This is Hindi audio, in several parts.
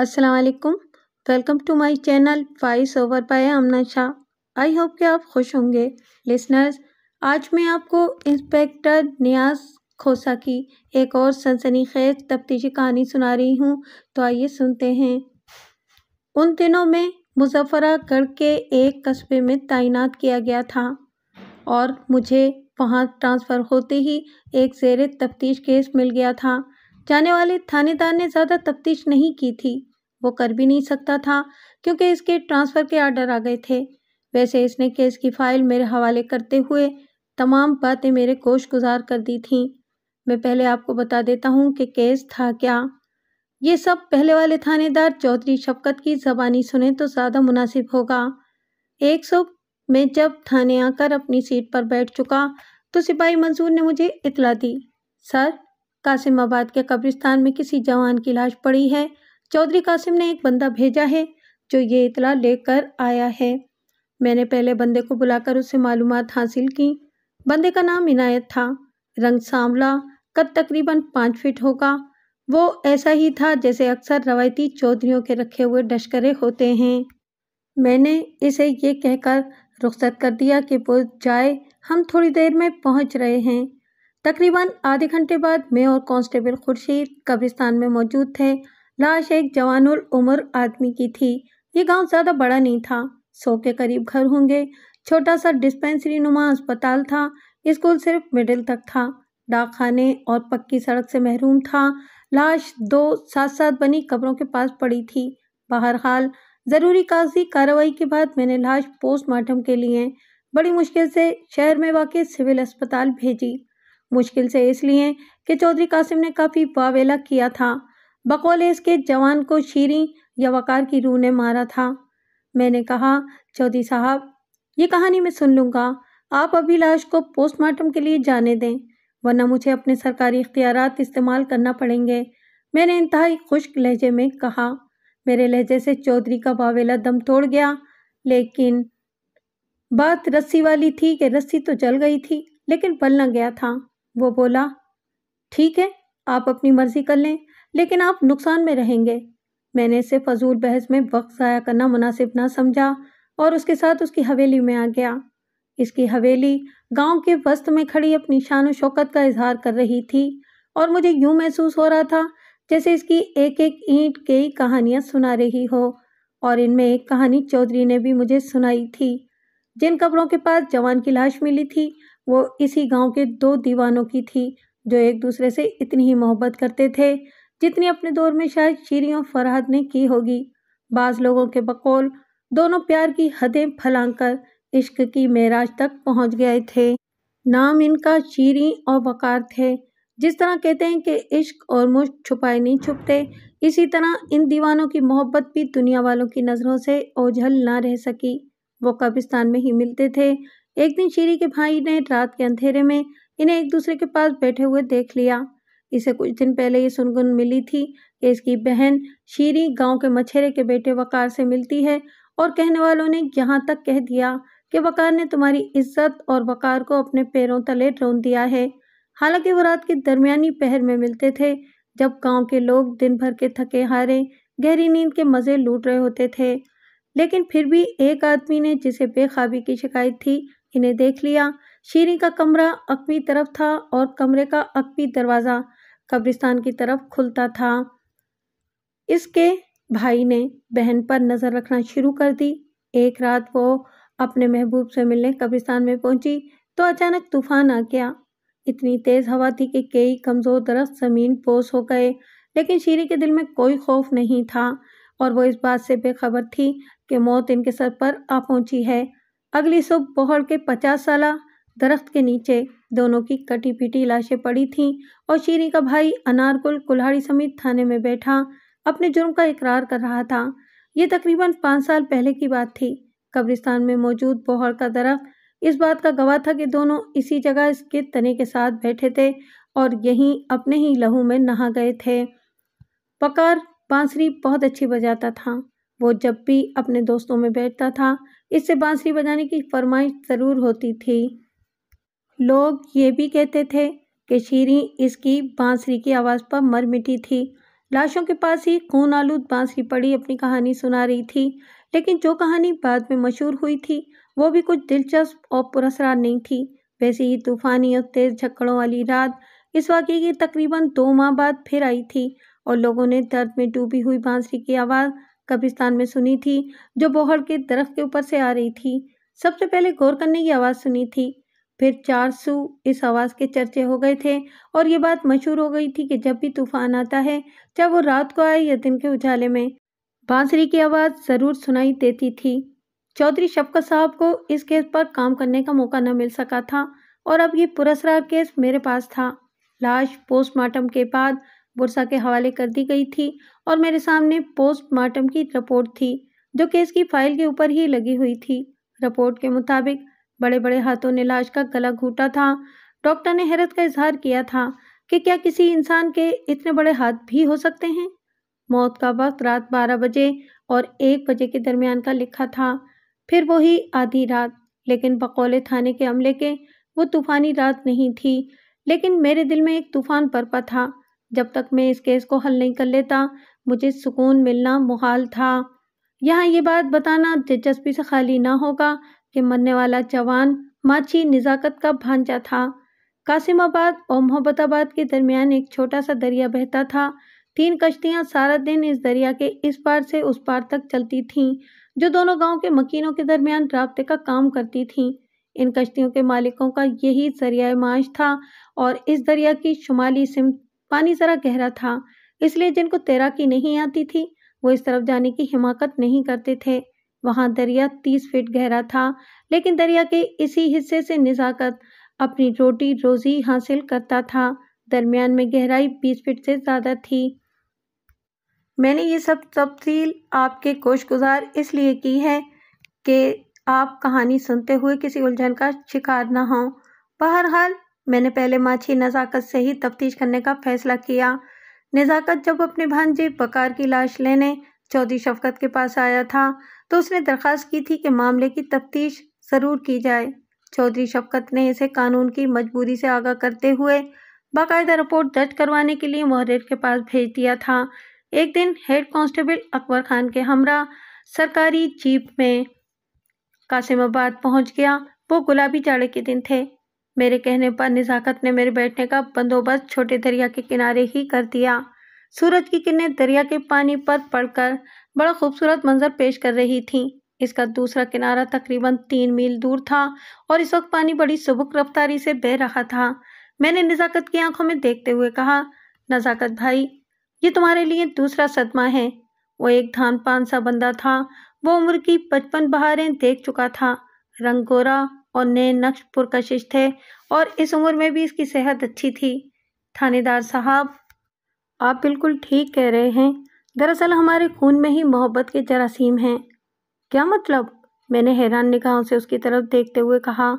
असलकम welcome to my channel voice over by Amna Shah I hope कि आप खुश होंगे लिसनर्स आज मैं आपको इंस्पेक्टर नियाज खोसा की एक और सनसनी खेज तफ्तीशी कहानी सुना रही हूँ तो आइए सुनते हैं उन दिनों में मुजफ्फरागढ़ के एक कस्बे में तैनात किया गया था और मुझे वहाँ ट्रांसफ़र होते ही एक जेर तफ्तीश केस मिल गया था जाने वाले थानेदार ने ज़्यादा तफ्तीश नहीं की थी वो कर भी नहीं सकता था क्योंकि इसके ट्रांसफ़र के आर्डर आ गए थे वैसे इसने केस की फाइल मेरे हवाले करते हुए तमाम बातें मेरे कोश गुजार कर दी थीं मैं पहले आपको बता देता हूँ कि केस था क्या ये सब पहले वाले थानेदार चौधरी शफकत की जबानी सुने तो ज़्यादा मुनासिब होगा एक सुबह मैं जब थाने आकर अपनी सीट पर बैठ चुका तो सिपाही मंसूर ने मुझे इतला दी सर कासिमाबाद के कब्रिस्तान में किसी जवान की लाश पड़ी है चौधरी कासिम ने एक बंदा भेजा है जो ये इतला लेकर आया है मैंने पहले बंदे को बुलाकर उससे मालूम हासिल की बंदे का नाम इनायत था रंग सांवला कद तकरीबन पाँच फिट होगा वो ऐसा ही था जैसे अक्सर रवायती चौधरीों के रखे हुए डशकरे होते हैं मैंने इसे ये कहकर रुख्सत कर दिया कि वो जाए हम थोड़ी देर में पहुंच रहे हैं तकरीबन आधे घंटे बाद मैं और कांस्टेबल खुर्शीद कब्रिस्तान में मौजूद थे लाश एक जवानुल उम्र आदमी की थी ये गांव ज़्यादा बड़ा नहीं था सौ के करीब घर होंगे छोटा सा डिस्पेंसरी नुमा अस्पताल था स्कूल सिर्फ मिडिल तक था डाकखाने और पक्की सड़क से महरूम था लाश दो साथ साथ बनी कब्रों के पास पड़ी थी बहरहाल ज़रूरी कागजी कार्रवाई के बाद मैंने लाश पोस्टमार्टम के लिए बड़ी मुश्किल से शहर में वाकई सिविल अस्पताल भेजी मुश्किल से इसलिए कि चौधरी कासिम ने काफ़ी बावेला किया था बकौल इसके जवान को शीरी या वकार की रूह ने मारा था मैंने कहा चौधरी साहब ये कहानी मैं सुन लूँगा आप अभी लाश को पोस्टमार्टम के लिए जाने दें वरना मुझे अपने सरकारी इख्तियार इस्तेमाल करना पड़ेंगे मैंने इंतहाई खुश्क लहजे में कहा मेरे लहजे से चौधरी का बावेला दम तोड़ गया लेकिन बात रस्सी वाली थी कि रस्सी तो जल गई थी लेकिन पल न गया था वो बोला ठीक है आप अपनी मर्ज़ी कर लें लेकिन आप नुकसान में रहेंगे मैंने इसे फजूल बहस में वक्त ज़ाया करना मुनासिब ना समझा और उसके साथ उसकी हवेली में आ गया इसकी हवेली गांव के वस्त में खड़ी अपनी शान शौकत का इजहार कर रही थी और मुझे यूं महसूस हो रहा था जैसे इसकी एक एक ईंट कई कहानियाँ सुना रही हो और इनमें एक कहानी चौधरी ने भी मुझे सुनाई थी जिन कपड़ों के पास जवान की लाश मिली थी वो इसी गांव के दो दीवानों की थी जो एक दूसरे से इतनी ही मोहब्बत करते थे जितनी अपने दौर में शायद शीरी और फरहद ने की होगी बाज़ लोगों के बकौल दोनों प्यार की हदें फैलांग कर इश्क की मेराज तक पहुंच गए थे नाम इनका शीरी और वकार थे जिस तरह कहते हैं कि इश्क और मुश्क छुपाए नहीं छुपते इसी तरह इन दीवानों की मोहब्बत भी दुनिया वालों की नज़रों से ओझल ना रह सकी वो कब्रिस्तान में ही मिलते थे एक दिन शीरी के भाई ने रात के अंधेरे में इन्हें एक दूसरे के पास बैठे हुए देख लिया इसे कुछ दिन पहले ये सुनगुन मिली थी कि इसकी बहन शीरी गांव के मछेरे के बेटे वकार से मिलती है और कहने वालों ने यहाँ तक कह दिया कि वकार ने तुम्हारी इज्जत और वकार को अपने पैरों तले रोन दिया है हालांकि वो रात के दरमियानी पहर में मिलते थे जब गांव के लोग दिन भर के थके हारे गहरी नींद के मज़े लूट रहे होते थे लेकिन फिर भी एक आदमी ने जिसे बेखाबी की शिकायत थी इन्हें देख लिया शीरी का कमरा अकवी तरफ था और कमरे का अकवी दरवाज़ा कब्रिस्तान की तरफ खुलता था इसके भाई ने बहन पर नज़र रखना शुरू कर दी एक रात वो अपने महबूब से मिलने कब्रिस्तान में पहुंची तो अचानक तूफान आ गया इतनी तेज़ हवा थी कि कई कमज़ोर दरख्त ज़मीन पोस हो गए लेकिन शीरी के दिल में कोई खौफ नहीं था और वो इस बात से बेखबर थी कि मौत इनके सर पर आ पहुंची है अगली सुबह पोहर के पचास साल दरख्त के नीचे दोनों की कटी पिटी लाशें पड़ी थीं और शीरी का भाई अनारकुल कुल्हाड़ी समेत थाने में बैठा अपने जुर्म का इकरार कर रहा था ये तकरीबन पाँच साल पहले की बात थी कब्रिस्तान में मौजूद बोहर का दरख्त इस बात का गवाह था कि दोनों इसी जगह इसके तने के साथ बैठे थे और यहीं अपने ही लहू में नहा गए थे पकार बांसुरी बहुत अच्छी बजाता था वो जब भी अपने दोस्तों में बैठता था इससे बांसुरी बजाने की फरमाइश ज़रूर होती थी लोग ये भी कहते थे कि शीरी इसकी बांसुरी की आवाज़ पर मर मिटी थी लाशों के पास ही खून आलूद बांसुरी पड़ी अपनी कहानी सुना रही थी लेकिन जो कहानी बाद में मशहूर हुई थी वो भी कुछ दिलचस्प और पुरसरार नहीं थी वैसे ही तूफानी और तेज़ झक्कड़ों वाली रात इस वाक्य की तकरीबन दो माह बाद फिर आई थी और लोगों ने दर्द में डूबी हुई बांसुरी की आवाज़ कब्रिस्तान में सुनी थी जो बोहड़ के दरख्त के ऊपर से आ रही थी सबसे पहले गौर करने की आवाज़ सुनी थी फिर चार सू इस आवाज़ के चर्चे हो गए थे और ये बात मशहूर हो गई थी कि जब भी तूफान आता है चाहे वो रात को आए या दिन के उजाले में बांसुरी की आवाज़ ज़रूर सुनाई देती थी चौधरी शफकत साहब को इस केस पर काम करने का मौका न मिल सका था और अब ये पुरस्कार केस मेरे पास था लाश पोस्टमार्टम के बाद बुरसा के हवाले कर दी गई थी और मेरे सामने पोस्टमार्टम की रिपोर्ट थी जो केस की फाइल के ऊपर ही लगी हुई थी रिपोर्ट के मुताबिक बड़े बड़े हाथों ने लाश का गला घूटा था डॉक्टर ने हैरत का इजहार किया था कि क्या किसी इंसान के इतने बड़े हाथ भी हो सकते हैं मौत का वक्त रात बारह बजे और एक बजे के दरमियान का लिखा था फिर वही आधी रात लेकिन बकौले थाने के अमले के वो तूफानी रात नहीं थी लेकिन मेरे दिल में एक तूफान बरपा था जब तक मैं इस केस को हल नहीं कर लेता मुझे सुकून मिलना मुहाल था यहाँ ये बात बताना दिलचस्पी से खाली ना होगा कि मरने वाला जवान माछी निज़ाकत का भांजा था कासिमाबाद और मोहब्बताबाद के दरमियान एक छोटा सा दरिया बहता था तीन कश्तियाँ सारा दिन इस दरिया के इस पार से उस पार तक चलती थीं जो दोनों गांव के मकीनों के दरमियान रबते का काम करती थीं इन कश्तियों के मालिकों का यही जरिया माश था और इस दरिया की शुमाली सिमत पानी जरा गहरा था इसलिए जिनको तैराकी नहीं आती थी वो इस तरफ जाने की हिमाकत नहीं करते थे वहाँ दरिया तीस फीट गहरा था लेकिन दरिया के इसी हिस्से से निजाकत अपनी रोटी रोजी हासिल करता था दरमियान में गहराई बीस फीट से ज़्यादा थी मैंने ये सब तफसील आपके कोश गुजार इसलिए की है कि आप कहानी सुनते हुए किसी उलझन का शिकार ना हो बहरहाल मैंने पहले माछी नज़ाकत से ही तफ्तीश करने का फैसला किया नज़ाकत जब अपने भांजे बकार की लाश लेने चौधरी शफकत के पास आया था तो उसने दरख्वास्त की थी कि मामले की तफ्तीश ज़रूर की जाए चौधरी शफकत ने इसे कानून की मजबूरी से आगाह करते हुए बाकायदा रिपोर्ट दर्ज करवाने के लिए मोहरेर के पास भेज दिया था एक दिन हेड कांस्टेबल अकबर खान के हमरा सरकारी जीप में कासिमाबाद पहुंच गया वो गुलाबी जाड़े के दिन थे मेरे कहने पर निजाकत ने मेरे बैठने का बंदोबस्त छोटे दरिया के किनारे ही कर दिया सूरज की किरणें दरिया के पानी पर पड़कर बड़ा खूबसूरत मंजर पेश कर रही थीं इसका दूसरा किनारा तकरीबन तीन मील दूर था और इस वक्त पानी बड़ी सुबुक रफ्तारी से बह रहा था मैंने नज़ाकत की आंखों में देखते हुए कहा नज़ाकत भाई ये तुम्हारे लिए दूसरा सदमा है वो एक धान पान सा बंदा था वो उम्र की पचपन बहारें देख चुका था रंग गोरा और नए नक्श पुरकशिश थे और इस उम्र में भी इसकी सेहत अच्छी थी थानेदार साहब आप बिल्कुल ठीक कह रहे हैं दरअसल हमारे खून में ही मोहब्बत के जरासीम हैं क्या मतलब मैंने हैरान निगाहों से उसकी तरफ देखते हुए कहा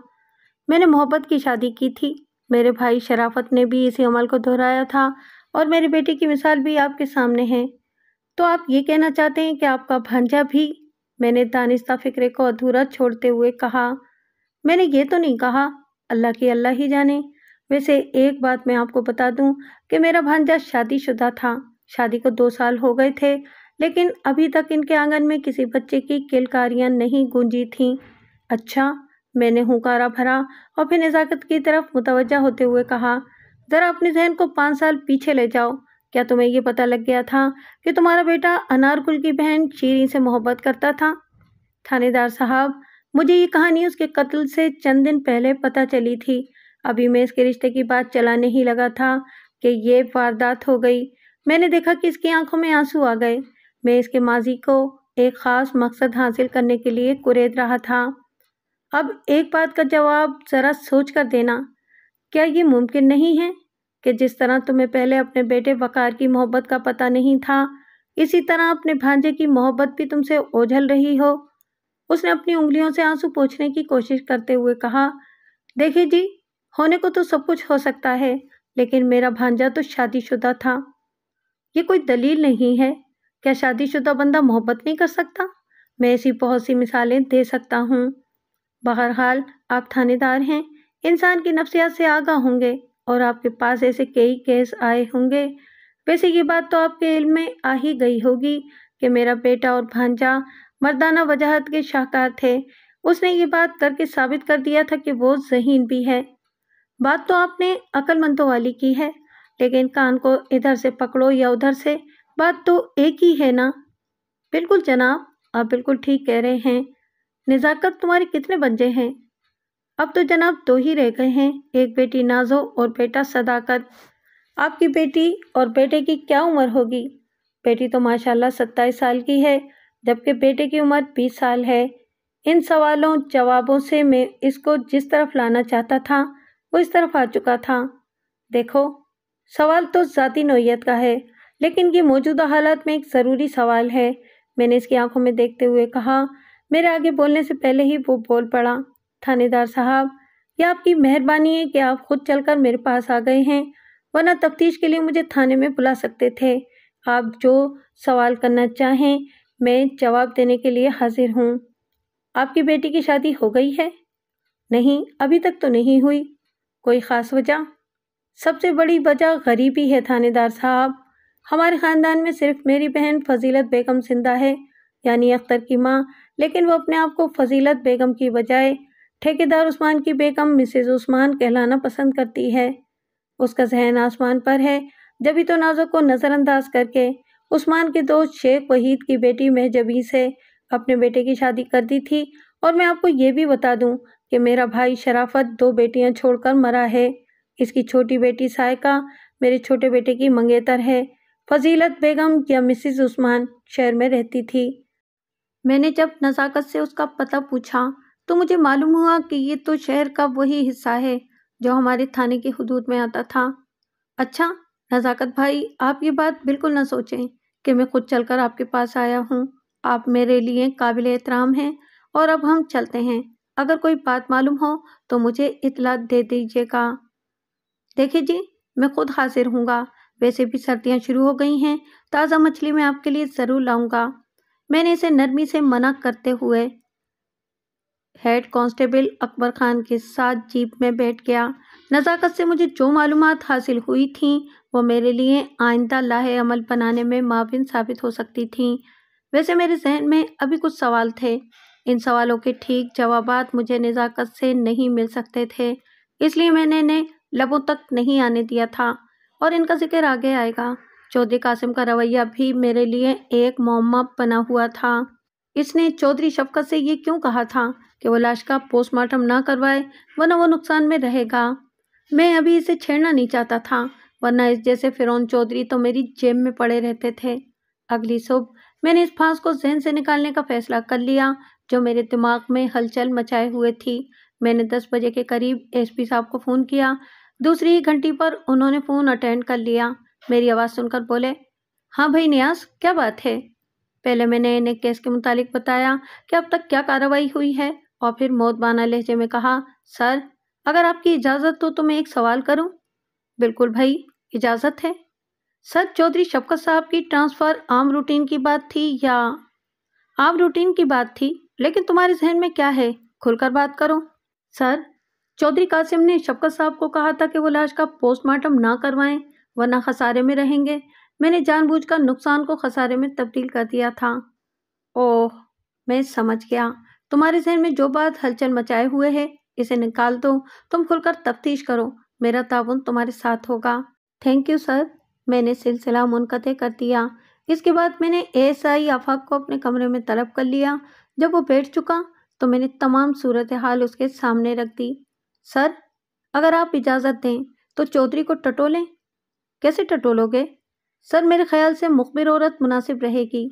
मैंने मोहब्बत की शादी की थी मेरे भाई शराफत ने भी इसी अमल को दोहराया था और मेरे बेटे की मिसाल भी आपके सामने है तो आप ये कहना चाहते हैं कि आपका भांजा भी मैंने दानिस्ता फ़िक्रे को अधूरा छोड़ते हुए कहा मैंने ये तो नहीं कहा अल्लाह की अल्लाह ही जाने वैसे एक बात मैं आपको बता दूं कि मेरा भांजा शादीशुदा था शादी को दो साल हो गए थे लेकिन अभी तक इनके आंगन में किसी बच्चे की किलकारियाँ नहीं गूंजी थीं अच्छा मैंने हुकारा भरा और फिर नज़ाकत की तरफ मुतवजा होते हुए कहा ज़रा अपने जहन को पाँच साल पीछे ले जाओ क्या तुम्हें यह पता लग गया था कि तुम्हारा बेटा अनारकुल की बहन शीरी से मोहब्बत करता था थानेदार साहब मुझे ये कहानी उसके कत्ल से चंद दिन पहले पता चली थी अभी मैं इसके रिश्ते की बात चलाने ही लगा था कि ये वारदात हो गई मैंने देखा कि इसकी आंखों में आंसू आ गए मैं इसके माजी को एक ख़ास मकसद हासिल करने के लिए कुरेद रहा था अब एक बात का जवाब ज़रा सोच कर देना क्या ये मुमकिन नहीं है कि जिस तरह तुम्हें पहले अपने बेटे वकार की मोहब्बत का पता नहीं था इसी तरह अपने भांजे की मोहब्बत भी तुमसे ओझल रही हो उसने अपनी उंगलियों से आंसू पोछने की कोशिश करते हुए कहा देखिए जी होने को तो सब कुछ हो सकता है लेकिन मेरा भांजा तो शादीशुदा था ये कोई दलील नहीं है क्या शादीशुदा बंदा मोहब्बत नहीं कर सकता मैं ऐसी बहुत सी मिसालें दे सकता हूँ बहरहाल आप थानेदार हैं इंसान की नफ्सियात से आगा होंगे और आपके पास ऐसे कई केस आए होंगे वैसे ये बात तो आपके इल्म में आ ही गई होगी कि मेरा बेटा और भांजा मर्दाना वजाहत के शाहकार थे उसने ये बात करके साबित कर दिया था कि वो जहीन भी है बात तो आपने अक्लमंदों वाली की है लेकिन कान को इधर से पकड़ो या उधर से बात तो एक ही है ना बिल्कुल जनाब आप बिल्कुल ठीक कह रहे हैं नज़ाकत तुम्हारे कितने बंजे हैं अब तो जनाब दो ही रह गए हैं एक बेटी नाजो और बेटा सदाकत आपकी बेटी और बेटे की क्या उम्र होगी बेटी तो माशाल्लाह सत्ताईस साल की है जबकि बेटे की उम्र बीस साल है इन सवालों जवाबों से मैं इसको जिस तरफ लाना चाहता था वो इस तरफ आ चुका था देखो सवाल तो ज़ाती नोयत का है लेकिन ये मौजूदा हालात में एक ज़रूरी सवाल है मैंने इसकी आंखों में देखते हुए कहा मेरे आगे बोलने से पहले ही वो बोल पड़ा थानेदार साहब यह आपकी मेहरबानी है कि आप खुद चलकर मेरे पास आ गए हैं वरना तफ्तीश के लिए मुझे थाने में बुला सकते थे आप जो सवाल करना चाहें मैं जवाब देने के लिए हाजिर हूँ आपकी बेटी की शादी हो गई है नहीं अभी तक तो नहीं हुई कोई ख़ास वजह सबसे बड़ी वजह गरीबी है थानेदार साहब हमारे ख़ानदान में सिर्फ मेरी बहन फजीलत बेगम जिंदा है यानी अख्तर की माँ लेकिन वो अपने आप को फजीलत बेगम की बजाय ठेकेदार उस्मान की बेगम मिसेज़ उस्मान कहलाना पसंद करती है उसका जहन आसमान पर है जब ही तो नाजो को नज़रअंदाज करके उस्मान के दोस्त शेख वहीद की बेटी महजबी से अपने बेटे की शादी कर दी थी और मैं आपको ये भी बता दूं कि मेरा भाई शराफत दो बेटियां छोड़कर मरा है इसकी छोटी बेटी सायका मेरे छोटे बेटे की मंगेतर है फजीलत बेगम या मिसिज उस्मान शहर में रहती थी मैंने जब नज़ाकत से उसका पता पूछा तो मुझे मालूम हुआ कि ये तो शहर का वही हिस्सा है जो हमारे थाने की हदूद में आता था अच्छा नज़ाकत भाई आप ये बात बिल्कुल ना सोचें कि मैं खुद चलकर आपके पास आया हूँ आप मेरे लिए काबिल एहतराम हैं और अब हम चलते हैं अगर कोई बात मालूम हो तो मुझे इतला दे दीजिएगा देखिए जी मैं खुद हाजिर हूँगा वैसे भी सर्दियाँ शुरू हो गई हैं ताज़ा मछली मैं आपके लिए ज़रूर लाऊंगा मैंने इसे नरमी से मना करते हुए हेड कांस्टेबल अकबर खान के साथ जीप में बैठ गया नज़ाकत से मुझे जो मालूम हासिल हुई थी वो मेरे लिए आइंदा लाहे अमल बनाने में माविन साबित हो सकती थी वैसे मेरे जहन में अभी कुछ सवाल थे इन सवालों के ठीक जवाब मुझे नज़ाकत से नहीं मिल सकते थे इसलिए मैंने इन्हें लबों तक नहीं आने दिया था और इनका जिक्र आगे आएगा चौधरी कासिम का रवैया भी मेरे लिए एक मोमा बना हुआ था इसने चौधरी शफकत से ये क्यों कहा था कि वो लाश का पोस्टमार्टम ना करवाए वरना वो नुकसान में रहेगा मैं अभी इसे छेड़ना नहीं चाहता था वरना इस जैसे फिरौन चौधरी तो मेरी जेब में पड़े रहते थे अगली सुबह मैंने इस फांस को जहन से निकालने का फैसला कर लिया जो मेरे दिमाग में हलचल मचाए हुए थी मैंने दस बजे के करीब एसपी साहब को फ़ोन किया दूसरी ही घंटी पर उन्होंने फ़ोन अटेंड कर लिया मेरी आवाज़ सुनकर बोले हाँ भाई न्यास क्या बात है पहले मैंने इन्हें केस के मुतालिक बताया कि अब तक क्या कार्रवाई हुई है और फिर मौत बाना लहजे में कहा सर अगर आपकी इजाज़त हो तो मैं एक सवाल करूं बिल्कुल भाई इजाज़त है सर चौधरी शफकत साहब की ट्रांसफ़र आम रूटीन की बात थी या आम रूटीन की बात थी लेकिन तुम्हारे जहन में क्या है खुलकर बात करो सर चौधरी कासिम ने शफकत साहब को कहा था कि वो लाश का पोस्टमार्टम ना करवाएं वरना खसारे में रहेंगे मैंने जानबूझकर नुकसान को खसारे में तब्दील कर दिया था ओह मैं समझ गया तुम्हारे जहन में जो बात हलचल मचाए हुए है इसे निकाल दो तुम खुलकर तफ्तीश करो मेरा ताउन तुम्हारे साथ होगा थैंक यू सर मैंने सिलसिला मुनक़ कर दिया इसके बाद मैंने एस आई आफाक को अपने कमरे में तलब कर लिया जब वो बैठ चुका तो मैंने तमाम सूरत हाल उसके सामने रख दी सर अगर आप इजाज़त दें तो चौधरी को टटोलें कैसे टटोलोगे सर मेरे ख्याल से मुखबिर औरत मुनासिब रहेगी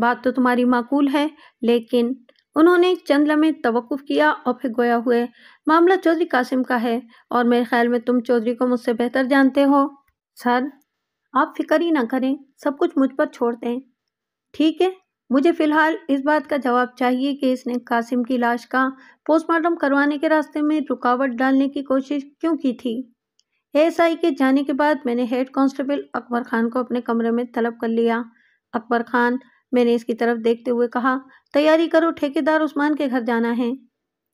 बात तो तुम्हारी माकूल है लेकिन उन्होंने चंद लम्हे तवक़ुफ़ किया और फिर गोया हुए मामला चौधरी कासिम का है और मेरे ख्याल में तुम चौधरी को मुझसे बेहतर जानते हो सर आप फिक्र ही ना करें सब कुछ मुझ पर छोड़ दें ठीक है मुझे फ़िलहाल इस बात का जवाब चाहिए कि इसने कासिम की लाश का पोस्टमार्टम करवाने के रास्ते में रुकावट डालने की कोशिश क्यों की थी एएसआई के जाने के बाद मैंने हेड कांस्टेबल अकबर खान को अपने कमरे में तलब कर लिया अकबर खान मैंने इसकी तरफ देखते हुए कहा तैयारी करो ठेकेदार उस्मान के घर जाना है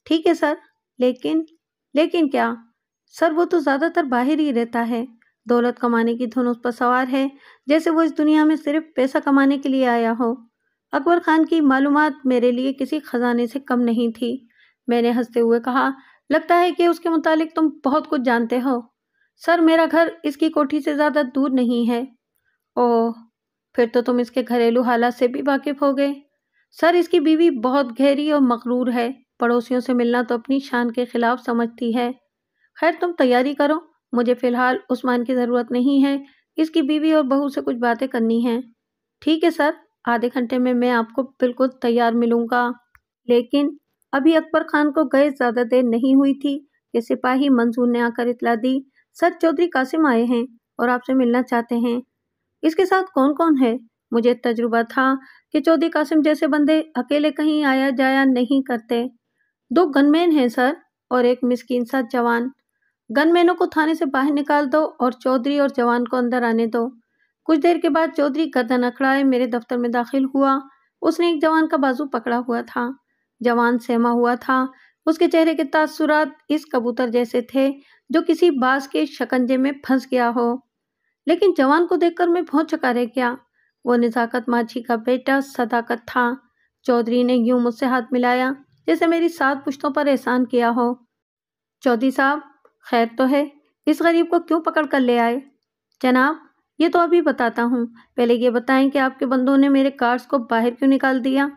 ठीक है सर लेकिन लेकिन क्या सर वो तो ज़्यादातर बाहर ही रहता है दौलत कमाने की धुन उस पर सवार है जैसे वो इस दुनिया में सिर्फ पैसा कमाने के लिए आया हो अकबर खान की मालूम मेरे लिए किसी खजाने से कम नहीं थी मैंने हंसते हुए कहा लगता है कि उसके मुतालिक तुम बहुत कुछ जानते हो सर मेरा घर इसकी कोठी से ज़्यादा दूर नहीं है ओह फिर तो तुम इसके घरेलू हालात से भी वाकिफ हो गए सर इसकी बीवी बहुत गहरी और मकरूर है पड़ोसियों से मिलना तो अपनी शान के खिलाफ समझती है खैर तुम तैयारी करो मुझे फ़िलहाल उस्मान की ज़रूरत नहीं है इसकी बीवी और बहू से कुछ बातें करनी हैं ठीक है सर आधे घंटे में मैं आपको बिल्कुल तैयार मिलूँगा लेकिन अभी अकबर खान को गए ज़्यादा देर नहीं हुई थी कि सिपाही मंजूर ने आकर इतला दी सर चौधरी कासिम आए हैं और आपसे मिलना चाहते हैं इसके साथ कौन कौन है मुझे तजुर्बा था कि चौधरी कासिम जैसे बंदे अकेले कहीं आया जाया नहीं करते दो गनमैन हैं सर और एक मिसकिन सा जवान गनमैनों को थाने से बाहर निकाल दो और चौधरी और जवान को अंदर आने दो कुछ देर के बाद चौधरी गर्दन अखड़ाए मेरे दफ्तर में दाखिल हुआ उसने एक जवान का बाजू पकड़ा हुआ था जवान सहमा हुआ था उसके चेहरे के तासुरात इस कबूतर जैसे थे जो किसी बास के शकंजे में फंस गया हो लेकिन जवान को देखकर मैं बहुत चका रह गया वो नज़ाकत माझी का बेटा सदाकत था चौधरी ने यूं मुझसे हाथ मिलाया जैसे मेरी सात पुश्तों पर एहसान किया हो चौधरी साहब खैर तो है इस गरीब को क्यों पकड़ कर ले आए जनाब ये तो अभी बताता हूँ पहले ये बताएं कि आपके बंदों ने मेरे कार्स को बाहर क्यों निकाल दिया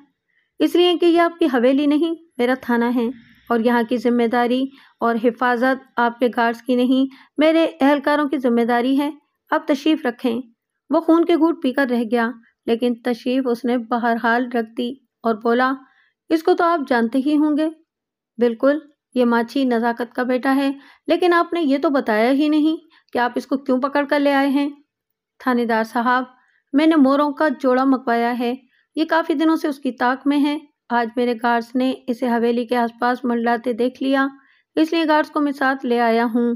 इसलिए कि यह आपकी हवेली नहीं मेरा थाना है और यहाँ की जिम्मेदारी और हिफाजत आपके गार्ड्स की नहीं मेरे अहलकारों की जिम्मेदारी है अब तशरीफ रखें वो खून के घूट पीकर रह गया लेकिन तशरीफ उसने बहरहाल रख दी और बोला इसको तो आप जानते ही होंगे बिल्कुल ये माछी नज़ाकत का बेटा है लेकिन आपने ये तो बताया ही नहीं कि आप इसको क्यों पकड़ कर ले आए हैं थानेदार साहब मैंने मोरों का जोड़ा मंगवाया है ये काफ़ी दिनों से उसकी ताक में है आज मेरे गार्ड्स ने इसे हवेली के आसपास मंडलाते देख लिया इसलिए गार्ड्स को मैं साथ ले आया हूँ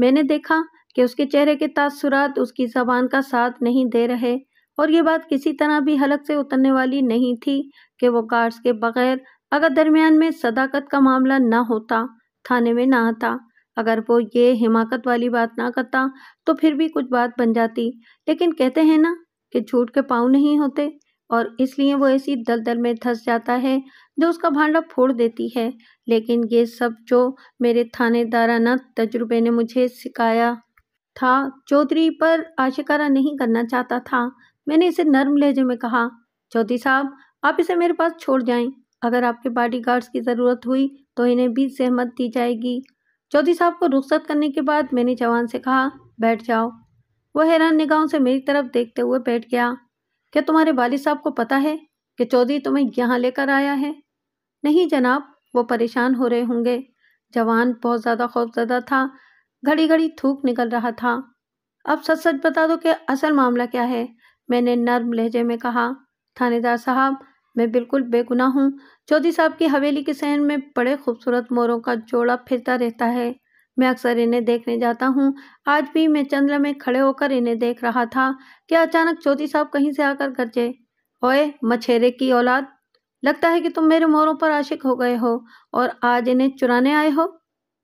मैंने देखा कि उसके चेहरे के तासुरात उसकी जबान का साथ नहीं दे रहे और ये बात किसी तरह भी हलक से उतरने वाली नहीं थी कि वो कार्ड्स के बगैर अगर दरमियान में सदाकत का मामला ना होता थाने में ना आता अगर वो ये हिमाकत वाली बात ना करता तो फिर भी कुछ बात बन जाती लेकिन कहते हैं ना कि झूठ के पाँव नहीं होते और इसलिए वो ऐसी दलदल में धंस जाता है जो उसका भांडा फोड़ देती है लेकिन ये सब जो मेरे थानेदाराना तजुर्बे ने मुझे सिखाया था चौधरी पर आशिकारा नहीं करना चाहता था मैंने इसे नर्म लहजे में कहा चौधरी साहब आप इसे मेरे पास छोड़ जाएं अगर आपके बॉडी गार्ड्स की ज़रूरत हुई तो इन्हें भी सहमत दी जाएगी चौधरी साहब को रुख्सत करने के बाद मैंने जवान से कहा बैठ जाओ वह हैरान निगाहों से मेरी तरफ देखते हुए बैठ गया क्या तुम्हारे वालद साहब को पता है कि चौधरी तुम्हें यहाँ लेकर आया है नहीं जनाब वो परेशान हो रहे होंगे जवान बहुत ज़्यादा खौफजदा था घड़ी घड़ी थूक निकल रहा था अब सच सच बता दो कि असल मामला क्या है मैंने नर्म लहजे में कहा थानेदार साहब मैं बिल्कुल बेगुनाह हूँ चौधरी साहब की हवेली के सहन में बड़े खूबसूरत मोरों का जोड़ा फिरता रहता है मैं अक्सर इन्हें देखने जाता हूँ आज भी मैं चंद्र में खड़े होकर इन्हें देख रहा था कि अचानक चौधरी साहब कहीं से आकर गरजे ओए मछेरे की औलाद लगता है कि तुम मेरे मोरों पर आशिक हो गए हो और आज इन्हें चुराने आए हो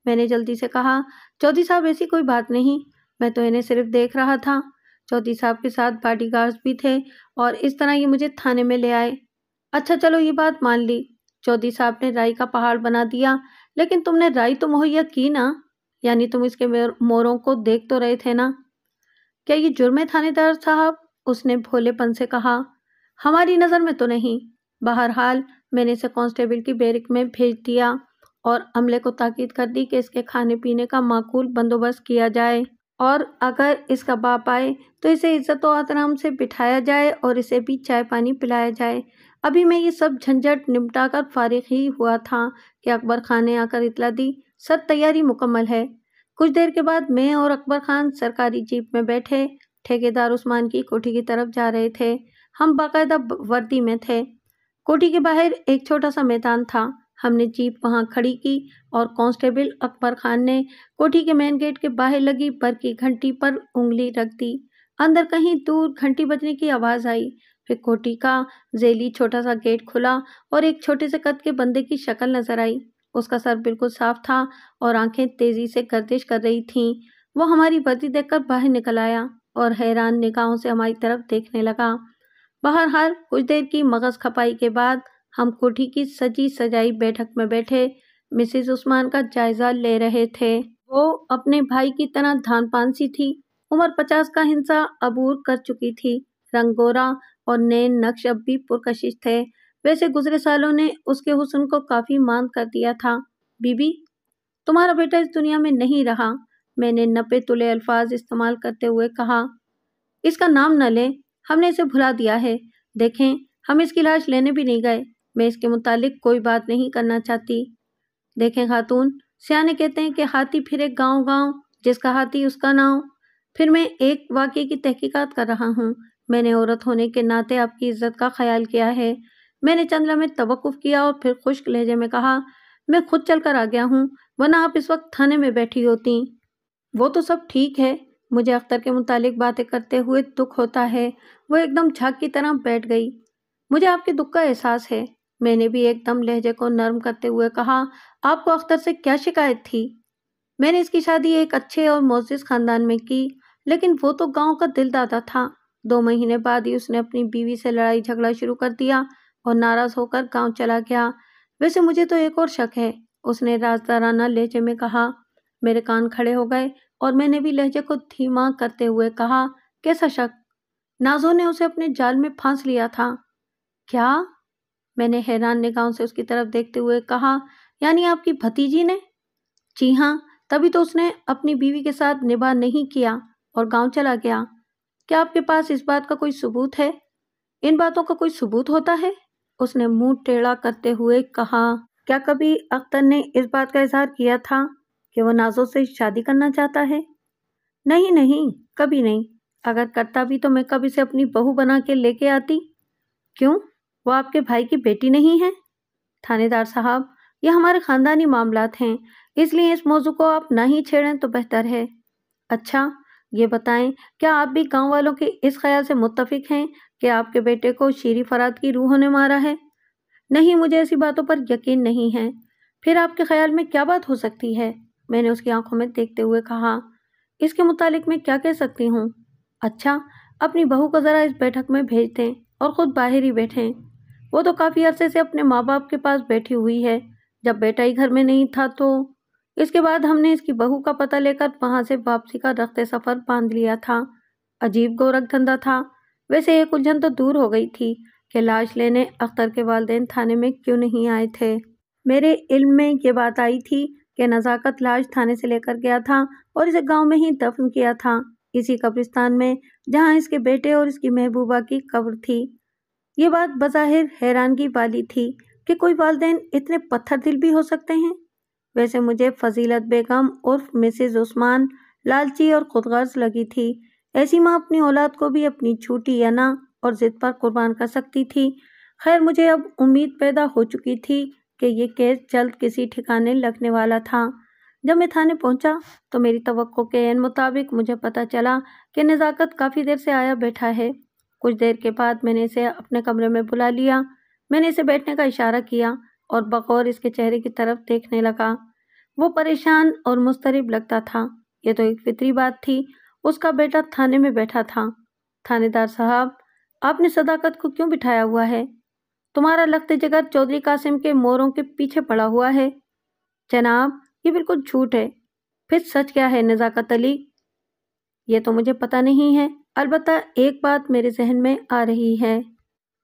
मैंने जल्दी से कहा चौधरी साहब ऐसी कोई बात नहीं मैं तो इन्हें सिर्फ देख रहा था चौधरी साहब के साथ बाडी गार्ड्स भी थे और इस तरह ये मुझे थाने में ले आए अच्छा चलो ये बात मान ली चौधरी साहब ने राई का पहाड़ बना दिया लेकिन तुमने राई तो मुहैया की ना यानी तुम इसके मोरों को देख तो रहे थे ना क्या ये जुर्मे थानेदार साहब उसने भोलेपन से कहा हमारी नज़र में तो नहीं बहरहाल मैंने इसे कांस्टेबल की बैरिक में भेज दिया और अमले को ताकीद कर दी कि इसके खाने पीने का माकूल बंदोबस्त किया जाए और अगर इसका बाप आए तो इसे इज़्ज़त आतराम से बिठाया जाए और इसे भी चाय पानी पिलाया जाए अभी मैं ये सब झंझट निपटा कर फारिग ही हुआ था कि अकबर खान ने आकर इतला दी सब तैयारी मुकम्मल है कुछ देर के बाद मैं और अकबर खान सरकारी जीप में बैठे ठेकेदार उस्मान की कोठी की तरफ जा रहे थे हम बाकायदा वर्दी में थे कोठी के बाहर एक छोटा सा मैदान था हमने जीप वहाँ खड़ी की और कांस्टेबल अकबर खान ने कोठी के मेन गेट के बाहर लगी पर की घंटी पर उंगली रख दी अंदर कहीं दूर घंटी बजने की आवाज़ आई फिर कोठी का जेली छोटा सा गेट खुला और एक छोटे से कद के बंदे की शक्ल नजर आई उसका सर बिल्कुल साफ था और आंखें तेजी से गर्दिश कर रही थीं वो हमारी वर्दी देखकर बाहर निकल आया और हैरान निगाहों से हमारी तरफ देखने लगा बाहर हर कुछ देर की मगज खपाई के बाद हम कोठी की सजी सजाई बैठक में बैठे मिसेज उस्मान का जायजा ले रहे थे वो अपने भाई की तरह धान पानसी थी उम्र पचास का हिंसा अबूर कर चुकी थी रंगोरा और नए नक्श अब भी पुरकशिश थे वैसे गुजरे सालों ने उसके हुसन को काफ़ी मान कर दिया था बीबी तुम्हारा बेटा इस दुनिया में नहीं रहा मैंने नपे तुले अल्फाज इस्तेमाल करते हुए कहा इसका नाम न लें हमने इसे भुला दिया है देखें हम इसकी लाश लेने भी नहीं गए मैं इसके मुतालिक कोई बात नहीं करना चाहती देखें खातून सियाने कहते हैं कि हाथी फिर एक गांव गांव जिसका हाथी उसका नाव फिर मैं एक वाक्य की तहकीकात कर रहा हूँ मैंने औरत होने के नाते आपकी इज्जत का ख्याल किया है मैंने चंद्रा में तवक़ुफ़ किया और फिर खुश्क लहजे में कहा मैं खुद चल कर आ गया हूँ वरना आप इस वक्त थाने में बैठी होती वो तो सब ठीक है मुझे अख्तर के मुतालिक बातें करते हुए दुख होता है वो एकदम झाक की तरह बैठ गई मुझे आपके दुख का एहसास है मैंने भी एकदम लहजे को नर्म करते हुए कहा आपको अख्तर से क्या शिकायत थी मैंने इसकी शादी एक अच्छे और मोजिज ख़ानदान में की लेकिन वो तो गांव का दिलदादा था दो महीने बाद ही उसने अपनी बीवी से लड़ाई झगड़ा शुरू कर दिया और नाराज़ होकर गांव चला गया वैसे मुझे तो एक और शक है उसने राजदाराना लहजे में कहा मेरे कान खड़े हो गए और मैंने भी लहजे को धीमा करते हुए कहा कैसा शक नाजो ने उसे अपने जाल में फांस लिया था क्या मैंने हैरान निगाहों से उसकी तरफ देखते हुए कहा यानी आपकी भतीजी ने जी हाँ तभी तो उसने अपनी बीवी के साथ निभा नहीं किया और गांव चला गया क्या आपके पास इस बात का कोई सबूत है इन बातों का कोई सबूत होता है उसने मुंह टेढ़ा करते हुए कहा क्या कभी अख्तर ने इस बात का इजहार किया था कि वह नाजो से शादी करना चाहता है नहीं नहीं कभी नहीं अगर करता भी तो मैं कभी से अपनी बहू बना के लेके आती क्यों वो आपके भाई की बेटी नहीं है थानेदार साहब ये हमारे ख़ानदानी मामलात हैं इसलिए इस मौजू को आप ना ही छेड़ें तो बेहतर है अच्छा ये बताएं क्या आप भी गांव वालों के इस ख्याल से मुतफिक हैं कि आपके बेटे को शीरी फराद की रूहों ने मारा है नहीं मुझे ऐसी बातों पर यकीन नहीं है फिर आपके ख्याल में क्या बात हो सकती है मैंने उसकी आंखों में देखते हुए कहा इसके मुतालिक मैं क्या कह सकती हूँ अच्छा अपनी बहू को ज़रा इस बैठक में भेज दें और ख़ुद बाहर ही बैठें वो तो काफ़ी अरसे से अपने माँ बाप के पास बैठी हुई है जब बेटा ही घर में नहीं था तो इसके बाद हमने इसकी बहू का पता लेकर वहाँ से वापसी का रखते सफ़र बांध लिया था अजीब गोरख धंधा था वैसे एक उलझन तो दूर हो गई थी कि लाश लेने अख्तर के वालदेन थाने में क्यों नहीं आए थे मेरे इल्म में ये बात आई थी कि नज़ाकत लाश थाने से लेकर गया था और इसे गांव में ही दफन किया था इसी कब्रिस्तान में जहां इसके बेटे और इसकी महबूबा की कब्र थी ये बात बज़ाहिर हैरानगी वाली थी कि कोई वालदेन इतने पत्थर दिल भी हो सकते हैं वैसे मुझे फजीलत बेगम उर्फ मिसेज उस्मान लालची और खुदगर्ज लगी थी ऐसी माँ अपनी औलाद को भी अपनी छूटी या और ज़िद पर कुर्बान कर सकती थी खैर मुझे अब उम्मीद पैदा हो चुकी थी कि यह केस जल्द किसी ठिकाने लगने वाला था जब मैं थाने पहुंचा तो मेरी तो के मुताबिक मुझे पता चला कि नज़ाकत काफ़ी देर से आया बैठा है कुछ देर के बाद मैंने इसे अपने कमरे में बुला लिया मैंने इसे बैठने का इशारा किया और बगौर इसके चेहरे की तरफ देखने लगा वो परेशान और मुस्तरब लगता था ये तो एक फितरी बात थी उसका बेटा थाने में बैठा था थानेदार साहब आपने सदाकत को क्यों बिठाया हुआ है तुम्हारा लगते जगत चौधरी कासिम के मोरों के पीछे पड़ा हुआ है जनाब ये बिल्कुल झूठ है फिर सच क्या है नज़ाकत अली ये तो मुझे पता नहीं है अलबत् एक बात मेरे जहन में आ रही है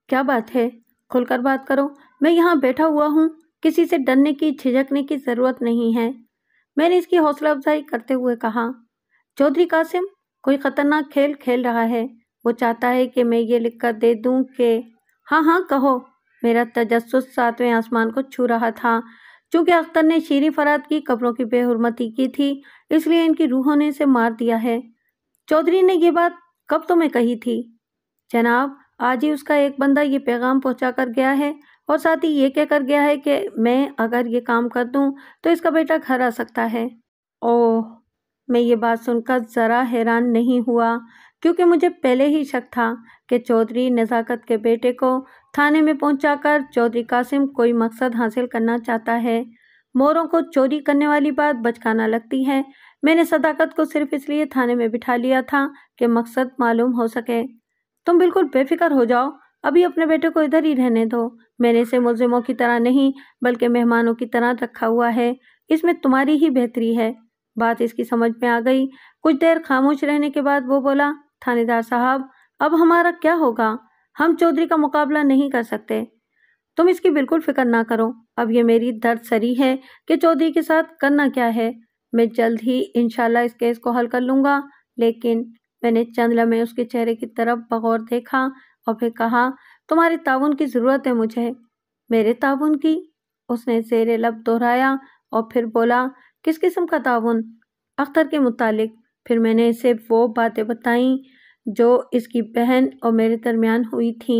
क्या बात है खुलकर बात करो मैं यहाँ बैठा हुआ हूँ किसी से डरने की झिझकने की ज़रूरत नहीं है मैंने इसकी हौसला अफजाई करते हुए कहा चौधरी कासिम कोई ख़तरनाक खेल खेल रहा है वो चाहता है कि मैं ये लिख कर दे दूँ कि हाँ हाँ कहो मेरा तजस्स सातवें आसमान को छू रहा था चूँकि अख्तर ने शीरी फराद की कपड़ों की बेहरमती की थी इसलिए इनकी रूहों ने इसे मार दिया है चौधरी ने यह बात कब तो मैं कही थी जनाब आज ही उसका एक बंदा ये पैगाम पहुंचा कर गया है और साथ ही ये कह कर गया है कि मैं अगर ये काम कर दूं तो इसका बेटा घर आ सकता है ओह मैं ये बात सुनकर ज़रा हैरान नहीं हुआ क्योंकि मुझे पहले ही शक था कि चौधरी नज़ाकत के बेटे को थाने में पहुंचाकर चौधरी कासिम कोई मकसद हासिल करना चाहता है मोरों को चोरी करने वाली बात बचकाना लगती है मैंने सदाकत को सिर्फ इसलिए थाने में बिठा लिया था कि मकसद मालूम हो सके तुम बिल्कुल बेफिक्र हो जाओ अभी अपने बेटे को इधर ही रहने दो मैंने इसे मुलजिमों की तरह नहीं बल्कि मेहमानों की तरह रखा हुआ है इसमें तुम्हारी ही बेहतरी है बात इसकी समझ में आ गई कुछ देर खामोश रहने के बाद वो बोला थानेदार साहब अब हमारा क्या होगा हम चौधरी का मुकाबला नहीं कर सकते तुम इसकी बिल्कुल फिक्र ना करो अब ये मेरी दर्द सरी है कि चौधरी के साथ करना क्या है मैं जल्द ही इनशाला इस केस को हल कर लूँगा लेकिन मैंने चंद में उसके चेहरे की तरफ बगौर देखा और फिर कहा तुम्हारे ताउन की ज़रूरत है मुझे मेरे ताउन की उसने जेर लब दोहराया और फिर बोला किस किस्म का ताउन अख्तर के मुतालिक फिर मैंने इसे वो बातें बताईं जो इसकी बहन और मेरे दरमियान हुई थी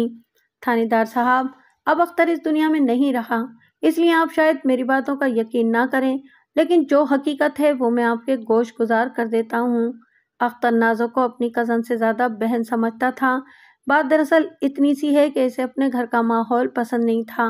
थानेदार साहब अब अख्तर इस दुनिया में नहीं रहा इसलिए आप शायद मेरी बातों का यकीन ना करें लेकिन जो हकीकत है वो मैं आपके गोश गुजार कर देता हूँ अख्तर नाजो को अपनी कज़न से ज़्यादा बहन समझता था बात दरअसल इतनी सी है कि इसे अपने घर का माहौल पसंद नहीं था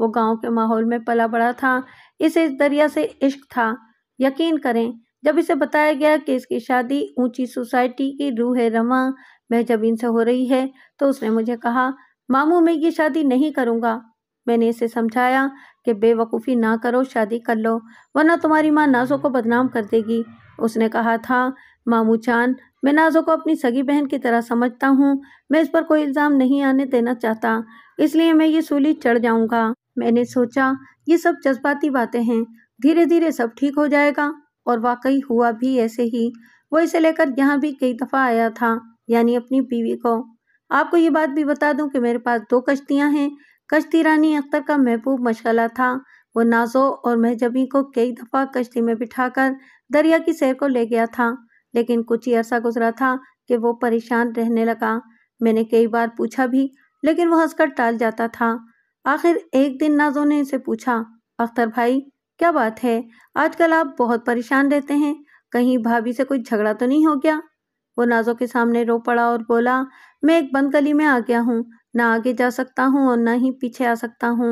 वो गांव के माहौल में पला बड़ा था इसे इस दरिया से इश्क था यकीन करें जब इसे बताया गया कि इसकी शादी ऊंची सोसाइटी की रूह रवा महजबीन से हो रही है तो उसने मुझे कहा मामू मैं ये शादी नहीं करूँगा मैंने इसे समझाया कि बेवकूफ़ी ना करो शादी कर लो वरना तुम्हारी माँ नाजो को बदनाम कर देगी उसने कहा था मामू चांद मैं नाजो को अपनी सगी बहन की तरह समझता हूँ मैं इस पर कोई इल्ज़ाम नहीं आने देना चाहता इसलिए मैं ये सूली चढ़ जाऊँगा मैंने सोचा ये सब जज्बाती बातें हैं धीरे धीरे सब ठीक हो जाएगा और वाकई हुआ भी ऐसे ही वो इसे लेकर यहाँ भी कई दफ़ा आया था यानी अपनी बीवी को आपको ये बात भी बता दूं कि मेरे पास दो कश्तियाँ हैं कश्ती रानी अख्तर का महबूब मशगला था वो नाजो और महजबी को कई दफ़ा कश्ती में बिठाकर दरिया की सैर को ले गया था लेकिन कुछ ही अरसा गुजरा था कि वो परेशान रहने लगा मैंने कई बार पूछा भी लेकिन वो हंसकर टाल जाता था आखिर एक दिन नाजो ने इसे पूछा अख्तर भाई क्या बात है आजकल आप बहुत परेशान रहते हैं कहीं भाभी से कोई झगड़ा तो नहीं हो गया वो नाजो के सामने रो पड़ा और बोला मैं एक बंद गली में आ गया हूँ ना आगे जा सकता हूँ और ना ही पीछे आ सकता हूँ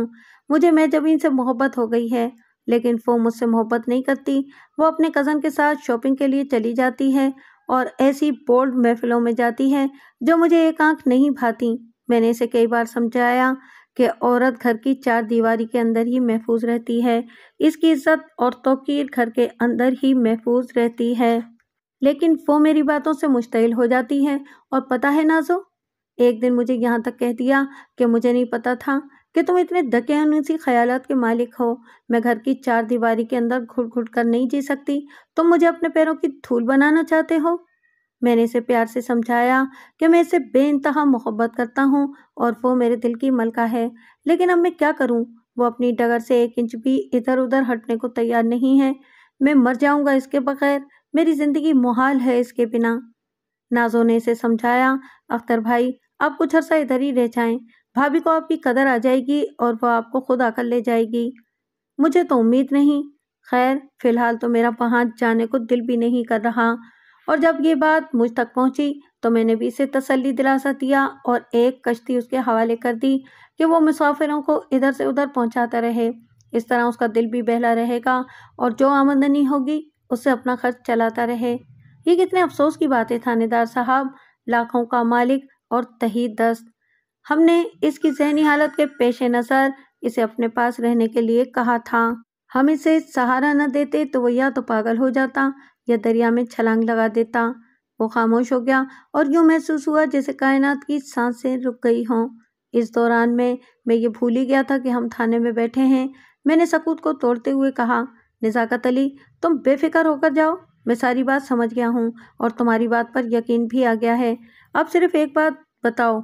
मुझे मैं जब से मोहब्बत हो गई है लेकिन वो मुझसे मोहब्बत नहीं करती वो अपने कज़न के साथ शॉपिंग के लिए चली जाती है और ऐसी बोल्ड महफिलों में जाती है जो मुझे एक आंख नहीं भाती मैंने इसे कई बार समझाया कि औरत घर की चार दीवारी के अंदर ही महफूज रहती है इसकी इज्जत और तोकीर घर के अंदर ही महफूज रहती है लेकिन वो मेरी बातों से मुश्तिल हो जाती है और पता है नाजो एक दिन मुझे यहाँ तक कह दिया कि मुझे नहीं पता था कि तुम इतने धके अनुसी ख़्याल के मालिक हो मैं घर की चार दीवारी के अंदर घुट घुट कर नहीं जी सकती तुम मुझे अपने पैरों की धूल बनाना चाहते हो मैंने इसे प्यार से समझाया कि मैं इसे बेानतहा मोहब्बत करता हूँ और वो मेरे दिल की मलका है लेकिन अब मैं क्या करूँ वो अपनी डगर से एक इंच भी इधर उधर हटने को तैयार नहीं है मैं मर जाऊँगा इसके बगैर मेरी ज़िंदगी मुहाल है इसके बिना नाजो ने इसे समझाया अख्तर भाई आप कुछ अर्सा इधर ही रह जाएं भाभी को आपकी कदर आ जाएगी और वह आपको खुद आकर ले जाएगी मुझे तो उम्मीद नहीं खैर फिलहाल तो मेरा वहाँ जाने को दिल भी नहीं कर रहा और जब ये बात मुझ तक पहुँची तो मैंने भी इसे तसल्ली दिलासा दिया और एक कश्ती उसके हवाले कर दी कि वो मुसाफिरों को इधर से उधर पहुँचाता रहे इस तरह उसका दिल भी बहला रहेगा और जो आमदनी होगी उससे अपना खर्च चलाता रहे ये कितने अफसोस की बात है थानेदार साहब लाखों का मालिक और तही दस्त हमने इसकी जहनी हालत के पेश नज़र इसे अपने पास रहने के लिए कहा था हम इसे सहारा न देते तो वह या तो पागल हो जाता या दरिया में छलांग लगा देता वो खामोश हो गया और यूँ महसूस हुआ जैसे कायनात की सांसें रुक गई हों इस दौरान में मैं ये भूल ही गया था कि हम थाने में बैठे हैं मैंने सकूत को तोड़ते हुए कहा निज़ाकत अली तुम बेफिक्र होकर जाओ मैं सारी बात समझ गया हूँ और तुम्हारी बात पर यकीन भी आ गया है अब सिर्फ एक बात बताओ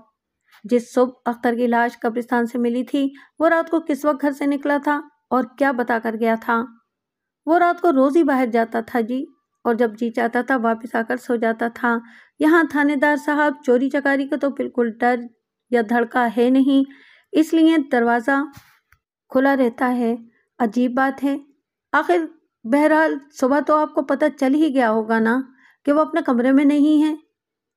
जिस शुभ अख्तर की लाश कब्रिस्तान से मिली थी वो रात को किस वक्त घर से निकला था और क्या बता कर गया था वो रात को रोज ही बाहर जाता था जी और जब जी चाहता था वापस आकर सो जाता था यहाँ थानेदार साहब चोरी चकारी का तो बिल्कुल डर या धड़का है नहीं इसलिए दरवाज़ा खुला रहता है अजीब बात है आखिर बहरहाल सुबह तो आपको पता चल ही गया होगा ना कि वो अपने कमरे में नहीं है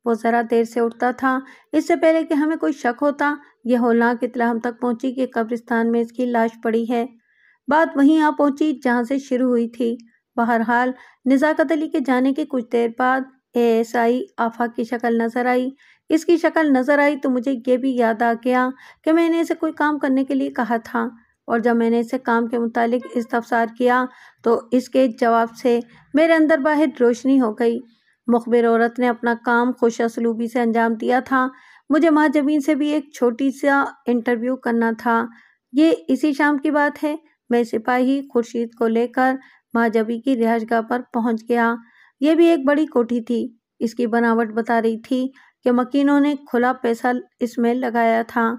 वो ज़रा देर से उठता था इससे पहले कि हमें कोई शक होता यह होलनाक इतला हम तक पहुंची कि कब्रिस्तान में इसकी लाश पड़ी है बात वहीं आ पहुंची जहां से शुरू हुई थी बहरहाल निज़ाकत अली के जाने के कुछ देर बाद एएसआई आफाक की शक्ल नज़र आई इसकी शक्ल नज़र आई तो मुझे ये भी याद आ गया कि मैंने इसे कोई काम करने के लिए कहा था और जब मैंने इसे काम के मुतालिक इस्तफसार किया तो इसके जवाब से मेरे अंदर बाहर रोशनी हो गई मुखबिर औरत ने अपना काम खुश असलूबी से अंजाम दिया था मुझे माँ जमीन से भी एक छोटी सा इंटरव्यू करना था ये इसी शाम की बात है मैं सिपाही खुर्शीद को लेकर महाजबी की रिहाइशगाह पर पहुंच गया ये भी एक बड़ी कोठी थी इसकी बनावट बता रही थी कि मकीनों ने खुला पैसा इसमें लगाया था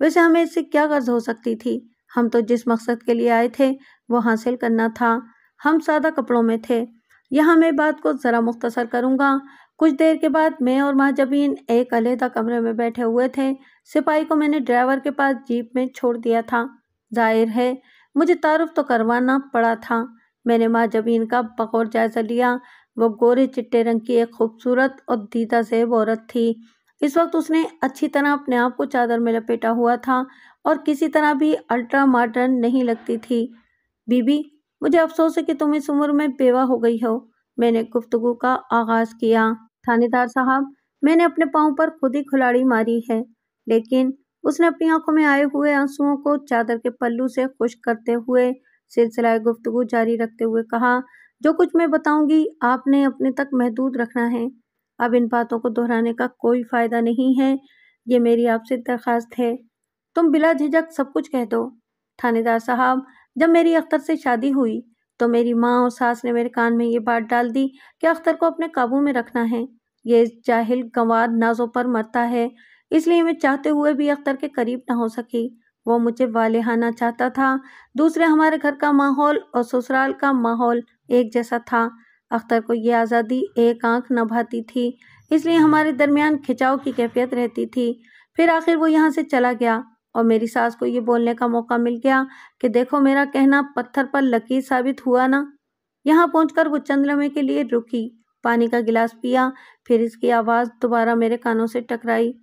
वैसे हमें इससे क्या गर्ज हो सकती थी हम तो जिस मकसद के लिए आए थे वो हासिल करना था हम सादा कपड़ों में थे यहाँ मैं बात को ज़रा मुख्तसर करूँगा कुछ देर के बाद मैं और महाजबीन एक अलहदा कमरे में बैठे हुए थे सिपाही को मैंने ड्राइवर के पास जीप में छोड़ दिया था जाहिर है मुझे तारुफ तो करवाना पड़ा था मैंने महाजबीन का बकौर जायज़ा लिया वो गोरे चिट्टे रंग की एक खूबसूरत और दीदा जेब औरत थी इस वक्त उसने अच्छी तरह अपने आप को चादर में लपेटा हुआ था और किसी तरह भी अल्ट्रा मॉडर्न नहीं लगती थी बीबी मुझे अफसोस है कि तुम इस उम्र में बेवा हो गई हो मैंने गुफ्तगु का आगाज किया थानेदार साहब मैंने अपने पाँव पर खुद ही खुलाड़ी मारी है लेकिन उसने अपनी आंखों में आए हुए आंसुओं को चादर के पल्लू से खुश करते हुए सिलसिला गुफ्तगु जारी रखते हुए कहा जो कुछ मैं बताऊंगी आपने अपने तक महदूद रखना है अब इन बातों को दोहराने का कोई फ़ायदा नहीं है ये मेरी आपसे दरखास्त है तुम बिला झिझक सब कुछ कह दो थानेदार साहब जब मेरी अख्तर से शादी हुई तो मेरी माँ और सास ने मेरे कान में ये बात डाल दी कि अख्तर को अपने काबू में रखना है ये जाहिल गंवार नाजों पर मरता है इसलिए मैं चाहते हुए भी अख्तर के करीब ना हो सकी वो मुझे वालेहाना चाहता था दूसरे हमारे घर का माहौल और ससुराल का माहौल एक जैसा था अख्तर को ये आज़ादी एक आंख न भाती थी इसलिए हमारे दरमियान खिंचाव की कैफियत रहती थी फिर आखिर वो यहाँ से चला गया और मेरी सास को ये बोलने का मौका मिल गया कि देखो मेरा कहना पत्थर पर लकीर साबित हुआ ना यहाँ पहुंचकर वो चंद्रमे के लिए रुकी पानी का गिलास पिया फिर इसकी आवाज़ दोबारा मेरे कानों से टकराई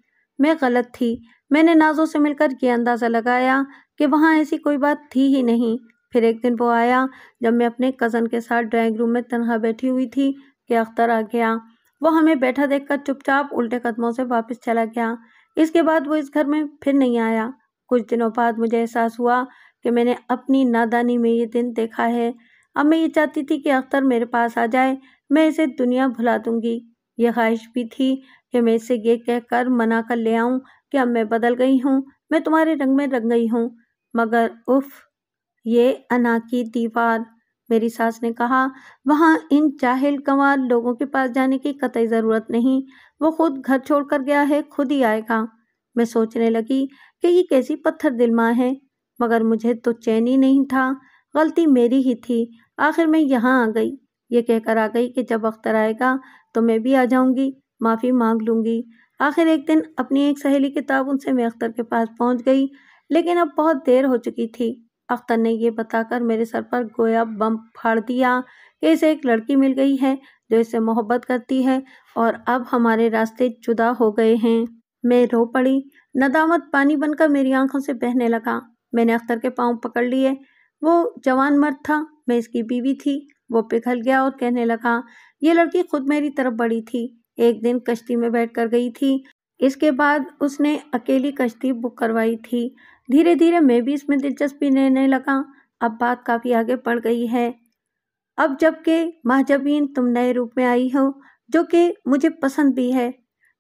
मैं गलत थी मैंने नाजों से मिलकर ये अंदाज़ा लगाया कि वहाँ ऐसी कोई बात थी ही नहीं फिर एक दिन वो आया जब मैं अपने कज़न के साथ ड्राइंग रूम में तनहा बैठी हुई थी कि अख्तर आ गया वो हमें बैठा देखकर चुपचाप उल्टे कदमों से वापस चला गया इसके बाद वो इस घर में फिर नहीं आया कुछ दिनों बाद मुझे एहसास हुआ कि मैंने अपनी नादानी में ये दिन देखा है अब मैं ये चाहती थी कि अख्तर मेरे पास आ जाए मैं इसे दुनिया भुला दूंगी ये ख्वाहिश भी थी कि मैं इसे ये कहकर मना कर ले आऊँ कि अब मैं बदल गई हूँ मैं तुम्हारे रंग में रंग गई हूँ मगर उफ ये अना की दीवार मेरी सास ने कहा वहाँ इन चाहल कंवार लोगों के पास जाने की कतई ज़रूरत नहीं वो खुद घर छोड़कर गया है खुद ही आएगा मैं सोचने लगी कि ये कैसी पत्थर दिल माँ है मगर मुझे तो चैन ही नहीं था गलती मेरी ही थी आखिर मैं यहाँ आ गई ये कहकर आ गई कि जब अख्तर आएगा तो मैं भी आ जाऊँगी माफ़ी मांग लूँगी आखिर एक दिन अपनी एक सहेली के ताबुन से मैं अख्तर के पास पहुँच गई लेकिन अब बहुत देर हो चुकी थी अख्तर ने यह बताकर मेरे सर पर गोया बम फाड़ दिया कि इसे एक लड़की मिल गई है जो इससे मोहब्बत करती है और अब हमारे रास्ते जुदा हो गए हैं मैं रो पड़ी नदामत पानी बनकर मेरी आंखों से बहने लगा मैंने अख्तर के पाँव पकड़ लिए वो जवान मर्द था मैं इसकी बीवी थी वो पिघल गया और कहने लगा ये लड़की खुद मेरी तरफ बड़ी थी एक दिन कश्ती में बैठ कर गई थी इसके बाद उसने अकेली कश्ती बुक करवाई थी धीरे धीरे मैं भी इसमें दिलचस्पी लेने लगा अब बात काफ़ी आगे बढ़ गई है अब जबकि महजबीन तुम नए रूप में आई हो जो कि मुझे पसंद भी है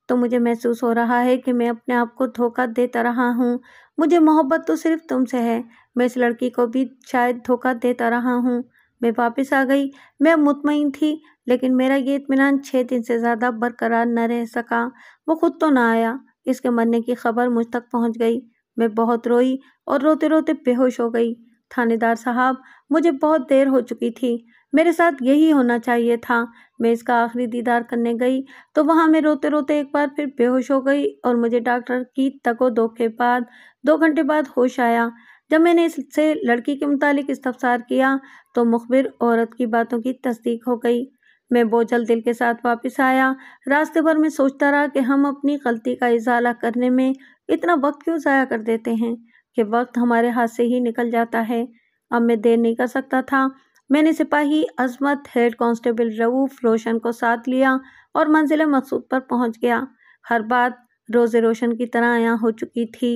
तो मुझे महसूस हो रहा है कि मैं अपने आप को धोखा देता रहा हूँ मुझे मोहब्बत तो सिर्फ तुमसे है मैं इस लड़की को भी शायद धोखा देता रहा हूँ मैं वापस आ गई मैं मुतमिन थी लेकिन मेरा ये इतमान छः दिन से ज़्यादा बरकरार न रह सका वो खुद तो ना आया इसके मरने की खबर मुझ तक पहुँच गई मैं बहुत रोई और रोते रोते बेहोश हो गई थानेदार साहब मुझे बहुत देर हो चुकी थी मेरे साथ यही होना चाहिए था मैं इसका आखिरी दीदार करने गई तो वहाँ मैं रोते रोते एक बार फिर बेहोश हो गई और मुझे डॉक्टर की तको दो के बाद दो घंटे बाद होश आया जब मैंने इससे लड़की के मुतालिक इस्तफसार किया तो मुखबिर औरत की बातों की तस्दीक हो गई मैं बोझल दिल के साथ वापस आया रास्ते भर में सोचता रहा कि हम अपनी गलती का इजाला करने में इतना वक्त क्यों ज़ाया कर देते हैं कि वक्त हमारे हाथ से ही निकल जाता है अब मैं देर नहीं कर सकता था मैंने सिपाही अजमत हेड कांस्टेबल रऊफ रोशन को साथ लिया और मंजिल मकसूद पर पहुंच गया हर बात रोज़े रोशन की तरह आया हो चुकी थी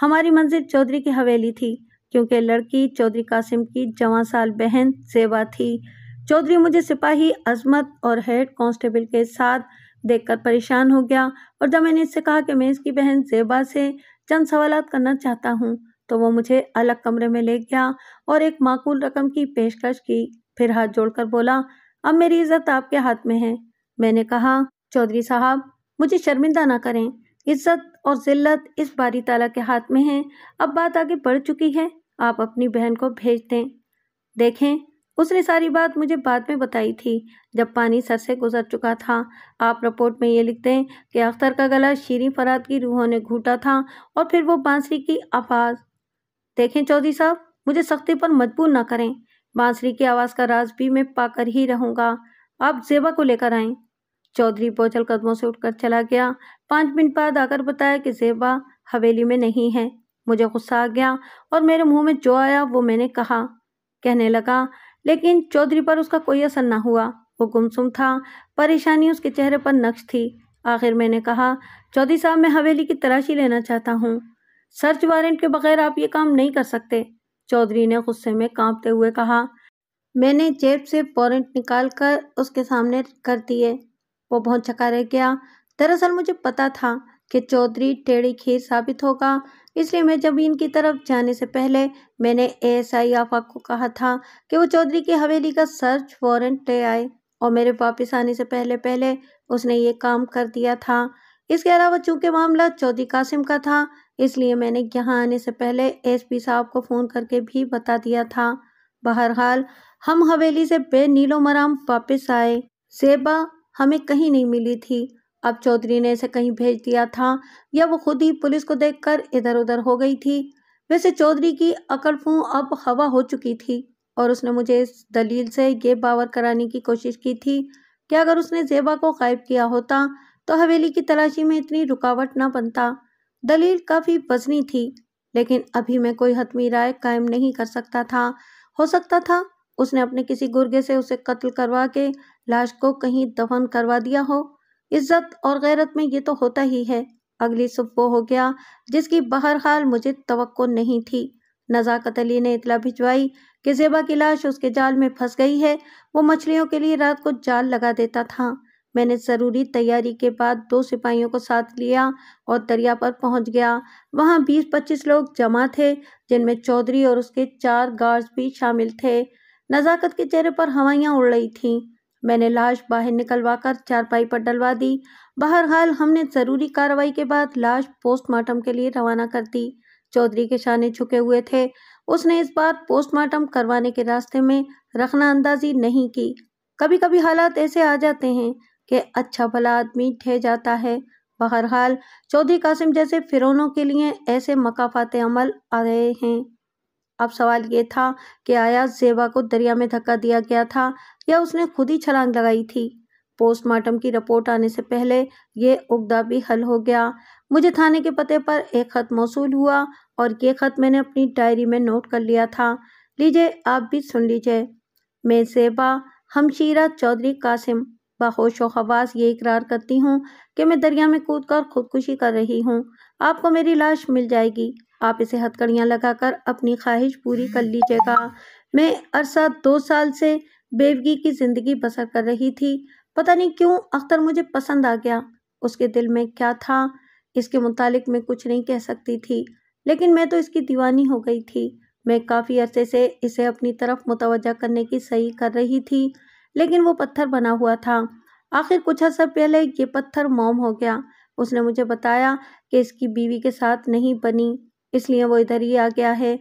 हमारी मंजिल चौधरी की हवेली थी क्योंकि लड़की चौधरी कासिम की जवां साल बहन सेवा थी चौधरी मुझे सिपाही अजमत और हेड कांस्टेबल के साथ देखकर परेशान हो गया और जब मैंने इससे कहा कि मैं इसकी बहन सेबा से चंद सवाल करना चाहता हूँ तो वो मुझे अलग कमरे में ले गया और एक माकूल रकम की पेशकश की फिर हाथ जोड़कर बोला अब मेरी इज्जत आपके हाथ में है मैंने कहा चौधरी साहब मुझे शर्मिंदा ना करें इज्जत और जिल्लत इस बारी ताला के हाथ में है अब बात आगे बढ़ चुकी है आप अपनी बहन को भेज दें देखें उसने सारी बात मुझे बाद में बताई थी जब पानी सर से गुजर चुका था आप रिपोर्ट में ये लिखते हैं कि अख्तर का गला शीरी फराद की रूहों ने घूटा था और फिर वो बांसुरी की आवाज़ देखें चौधरी साहब मुझे सख्ती पर मजबूर ना करें बांसुरी की आवाज़ का राज भी मैं पाकर ही रहूँगा आप जेबा को लेकर आएं चौधरी बोझल कदमों से उठकर चला गया पाँच मिनट बाद आकर बताया कि जेबा हवेली में नहीं है मुझे गुस्सा आ गया और मेरे मुंह में जो आया वो मैंने कहा कहने लगा लेकिन चौधरी पर उसका कोई असर ना हुआ वो गुमसुम था परेशानी उसके चेहरे पर नक्श थी आखिर मैंने कहा चौधरी साहब मैं हवेली की तलाशी लेना चाहता हूँ सर्च वारंट के बगैर आप ये काम नहीं कर सकते चौधरी ने गुस्से में कांपते हुए कहा मैंने जेब से वारंट निकाल कर उसके सामने कर दिए वो बहुत छका रह गया दरअसल मुझे पता था कि चौधरी टेढ़ी खीर साबित होगा इसलिए मैं जब इनकी तरफ जाने से पहले मैंने एएसआई आफाक को कहा था कि वो चौधरी की हवेली का सर्च वारंट ले आए और मेरे वापस आने से पहले पहले उसने ये काम कर दिया था इसके अलावा चूंकि मामला चौधरी कासिम का था इसलिए मैंने यहाँ आने से पहले एसपी साहब को फ़ोन करके भी बता दिया था बहरहाल हम हवेली से बे नीलो मराम वापस आए सेबा हमें कहीं नहीं मिली थी अब चौधरी ने इसे कहीं भेज दिया था या वो खुद ही पुलिस को देखकर इधर उधर हो गई थी वैसे चौधरी की अकलफू अब हवा हो चुकी थी और उसने मुझे इस दलील से ये बावर कराने की कोशिश की थी कि अगर उसने जेबा को गायब किया होता तो हवेली की तलाशी में इतनी रुकावट न बनता दलील काफ़ी वजनी थी लेकिन अभी मैं कोई हतमी राय कायम नहीं कर सकता था हो सकता था उसने अपने किसी गुर्गे से उसे कत्ल करवा के लाश को कहीं दफन करवा दिया हो इज्जत और गैरत में ये तो होता ही है अगली सुबह वो हो गया जिसकी बहरहाल मुझे तो नहीं थी नज़ाकत अली ने इतला भिजवाई कि जेबा की लाश उसके जाल में फंस गई है वो मछलियों के लिए रात को जाल लगा देता था मैंने ज़रूरी तैयारी के बाद दो सिपाहियों को साथ लिया और दरिया पर पहुंच गया वहां बीस पच्चीस लोग जमा थे जिनमें चौधरी और उसके चार गार्ड्स भी शामिल थे नज़ाकत के चेहरे पर हवाइयाँ उड़ रही थीं मैंने लाश बाहर निकलवा कर चारपाई पर डलवा दी बहरहाल हमने ज़रूरी कार्रवाई के बाद लाश पोस्टमार्टम के लिए रवाना कर दी चौधरी के शाने झुके हुए थे उसने इस बार पोस्टमार्टम करवाने के रास्ते में रखना अंदाजी नहीं की कभी कभी हालात ऐसे आ जाते हैं कि अच्छा भला आदमी ठह जाता है बहरहाल चौधरी कासिम जैसे फिरौनों के लिए ऐसे मकाफात अमल आ रहे हैं अब सवाल ये था कि आया जेबा को दरिया में धक्का दिया गया था या उसने खुद ही छलांग लगाई थी पोस्टमार्टम की रिपोर्ट आने से पहले ये उगदा भी हल हो गया मुझे थाने के पते पर एक ख़त मौसू हुआ और ये ख़त मैंने अपनी डायरी में नोट कर लिया था लीजिए आप भी सुन लीजिए मैं जेबा हमशीरा चौधरी कासिम बाहोश व खवास ये इकरार करती हूँ कि मैं दरिया में कूद कर खुदकुशी कर रही हूँ आपको मेरी लाश मिल जाएगी आप इसे हथकड़ियाँ लगाकर अपनी ख्वाहिश पूरी कर लीजिएगा मैं अरसा दो साल से बेवगी की ज़िंदगी बसर कर रही थी पता नहीं क्यों अख्तर मुझे पसंद आ गया उसके दिल में क्या था इसके मुतालिक मैं कुछ नहीं कह सकती थी लेकिन मैं तो इसकी दीवानी हो गई थी मैं काफ़ी अरसे से इसे अपनी तरफ मुतवजह करने की सही कर रही थी लेकिन वो पत्थर बना हुआ था आखिर कुछ असर पहले ये पत्थर मोम हो गया उसने मुझे बताया कि इसकी बीवी के साथ नहीं बनी इसलिए वो इधर ही आ गया है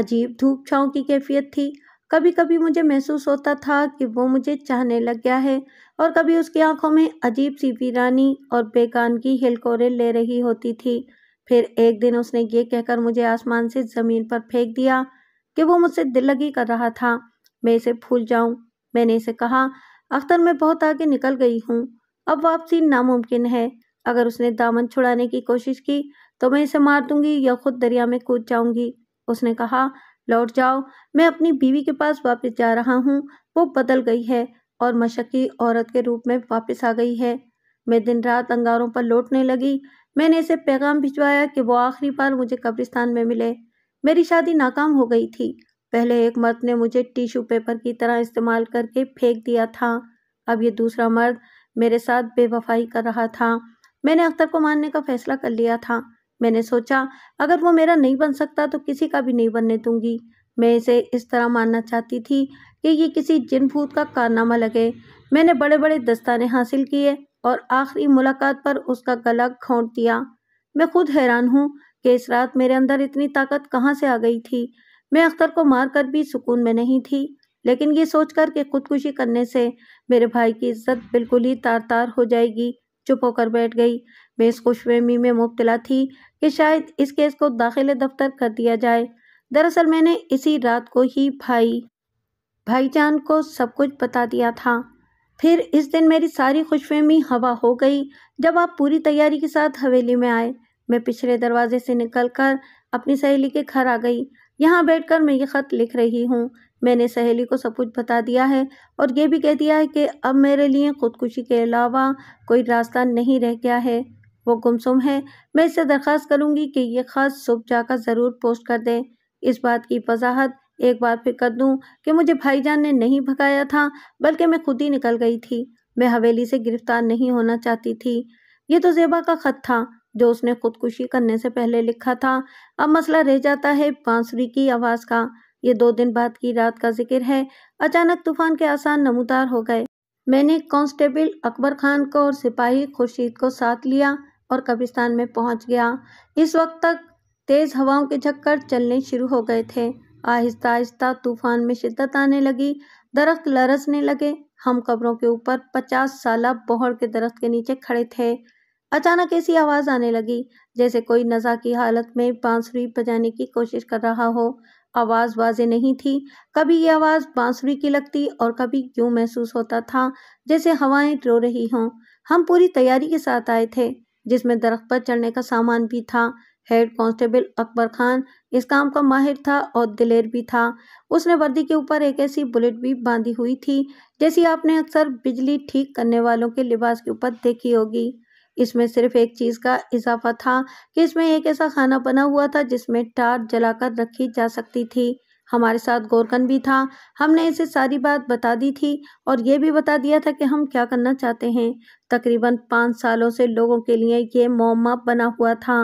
अजीब धूप छाँव की कैफियत थी कभी कभी मुझे महसूस होता था कि वो मुझे चाहने लग गया है और कभी उसकी आंखों में अजीब सी वीरानी और की हिलकोरे ले रही होती थी फिर एक दिन उसने ये कहकर मुझे आसमान से ज़मीन पर फेंक दिया कि वो मुझसे दिल लगी कर रहा था मैं इसे भूल जाऊं मैंने इसे कहा अख्तर मैं बहुत आगे निकल गई हूँ अब वापसी नामुमकिन है अगर उसने दामन छुड़ाने की कोशिश की तो मैं इसे मार दूंगी या खुद दरिया में कूद जाऊंगी उसने कहा लौट जाओ मैं अपनी बीवी के पास वापस जा रहा हूँ वो बदल गई है और मशक्की औरत के रूप में वापस आ गई है मैं दिन रात अंगारों पर लौटने लगी मैंने इसे पैगाम भिजवाया कि वो आखिरी बार मुझे कब्रिस्तान में मिले मेरी शादी नाकाम हो गई थी पहले एक मर्द ने मुझे टिश्यू पेपर की तरह इस्तेमाल करके फेंक दिया था अब ये दूसरा मर्द मेरे साथ बेवफाई कर रहा था मैंने अख्तर को मानने का फैसला कर लिया था मैंने सोचा अगर वो मेरा नहीं बन सकता तो किसी का भी नहीं बनने दूंगी मैं इसे इस तरह मानना चाहती थी कि ये किसी जिन भूत का कारनामा लगे मैंने बड़े बड़े दस्ताने हासिल किए और आखिरी मुलाकात पर उसका गला घोंट दिया मैं खुद हैरान हूँ कि इस रात मेरे अंदर इतनी ताकत कहाँ से आ गई थी मैं अख्तर को मारकर भी सुकून में नहीं थी लेकिन ये सोचकर कि खुदकुशी करने से मेरे भाई की इज्जत बिल्कुल ही तार तार हो जाएगी चुप होकर बैठ गई मैं इस खुशफहमी में मुबतला थी कि शायद इस केस को दाखिल दफ्तर कर दिया जाए दरअसल मैंने इसी रात को ही भाई भाईजान को सब कुछ बता दिया था फिर इस दिन मेरी सारी खुशफहमी हवा हो गई जब आप पूरी तैयारी के साथ हवेली में आए मैं पिछले दरवाजे से निकलकर अपनी सहेली के घर आ गई यहाँ बैठकर मैं ये ख़त लिख रही हूँ मैंने सहेली को सब कुछ बता दिया है और ये भी कह दिया है कि अब मेरे लिए ख़ुदकुशी के अलावा कोई रास्ता नहीं रह गया है वो गुमसुम है मैं इससे दरख्वास्त करूँगी कि ये ख़त सुबह जाकर ज़रूर पोस्ट कर दें इस बात की वजाहत एक बार फिर कर दूँ कि मुझे भाईजान ने नहीं भगाया था बल्कि मैं खुद ही निकल गई थी मैं हवेली से गिरफ्तार नहीं होना चाहती थी ये तो जेबा का ख़त था जो उसने खुदकुशी करने से पहले लिखा था अब मसला रह जाता है बांसुरी की आवाज़ का ये दो दिन बाद की रात का जिक्र है अचानक तूफान के आसान नमूदार हो गए मैंने कांस्टेबल अकबर खान को और सिपाही खुर्शीद को साथ लिया और कब्रिस्तान में पहुंच गया इस वक्त तक तेज़ हवाओं के झक्कर चलने शुरू हो गए थे आहिस्ता आहिस्ता तूफान में शिद्दत आने लगी दरख्त लरसने लगे हम कब्रों के ऊपर पचास साल बोहड़ के दरख्त के नीचे खड़े थे अचानक ऐसी आवाज़ आने लगी जैसे कोई नज़ा की हालत में बांसुरी बजाने की कोशिश कर रहा हो आवाज़ वाजे नहीं थी कभी ये आवाज़ बांसुरी की लगती और कभी यूं महसूस होता था जैसे हवाएं रो रही हों हम पूरी तैयारी के साथ आए थे जिसमें दरख्त पर चढ़ने का सामान भी था हेड कांस्टेबल अकबर खान इस काम का माहिर था और दिलेर भी था उसने वर्दी के ऊपर एक ऐसी बुलेट भी बांधी हुई थी जैसी आपने अक्सर बिजली ठीक करने वालों के लिबास के ऊपर देखी होगी इसमें सिर्फ एक चीज़ का इजाफा था कि इसमें एक ऐसा खाना बना हुआ था जिसमें टार जलाकर रखी जा सकती थी हमारे साथ गोरकन भी था हमने इसे सारी बात बता दी थी और ये भी बता दिया था कि हम क्या करना चाहते हैं तकरीबन पाँच सालों से लोगों के लिए ये मोमा बना हुआ था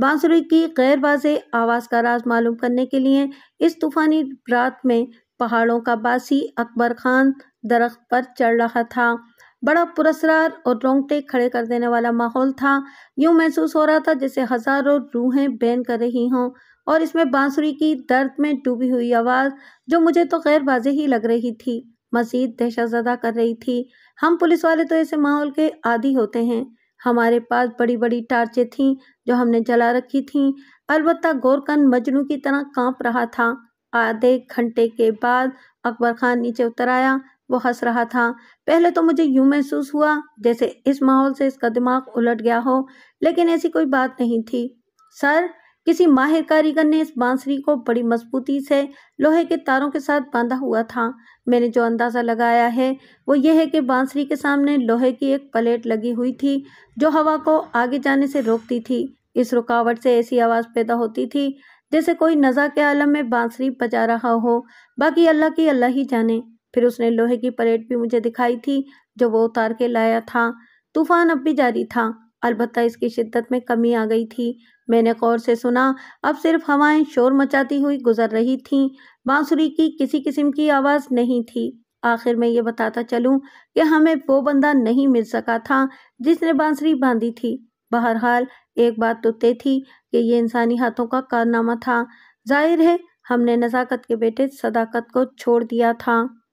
बांसुरी की गैर वाजे आवाज़ का राज मालूम करने के लिए इस तूफ़ानी रात में पहाड़ों का बासी अकबर खान दरख्त पर चढ़ रहा था बड़ा पुरसरार और रोंगटे खड़े कर देने वाला माहौल था यूं महसूस हो रहा था जैसे हजारों रूहें बैन कर रही हों और इसमें बांसुरी की दर्द में डूबी हुई आवाज़ जो मुझे तो गैर वाजे ही लग रही थी मजीद दहशतजदा कर रही थी हम पुलिस वाले तो ऐसे माहौल के आदि होते हैं हमारे पास बड़ी बड़ी टार्चें थीं जो हमने जला रखी थीं अलबत् गोरकन मजनू की तरह कांप रहा था आधे घंटे के बाद अकबर खान नीचे उतर आया वो हंस रहा था पहले तो मुझे यूं महसूस हुआ जैसे इस माहौल से इसका दिमाग उलट गया हो लेकिन ऐसी कोई बात नहीं थी सर किसी माहिर कारीगर ने इस बांसुरी को बड़ी मजबूती से लोहे के तारों के साथ बांधा हुआ था मैंने जो अंदाज़ा लगाया है वो यह है कि बांसुरी के सामने लोहे की एक प्लेट लगी हुई थी जो हवा को आगे जाने से रोकती थी इस रुकावट से ऐसी आवाज़ पैदा होती थी जैसे कोई नज़ा के आलम में बांसुरी बजा रहा हो बाकी अल्लाह की अल्लाह ही जाने फिर उसने लोहे की परेट भी मुझे दिखाई थी जो वो उतार के लाया था तूफान अब भी जारी था अलबत् इसकी शिद्दत में कमी आ गई थी मैंने गौर से सुना अब सिर्फ हवाएं शोर मचाती हुई गुजर रही थीं बांसुरी की किसी किस्म की आवाज़ नहीं थी आखिर में ये बताता चलूं कि हमें वो बंदा नहीं मिल सका था जिसने बांसुरी बांधी थी बहरहाल एक बात तो तय थी कि ये इंसानी हाथों का कारनामा था जाहिर है हमने नज़ाकत के बेटे सदाकत को छोड़ दिया था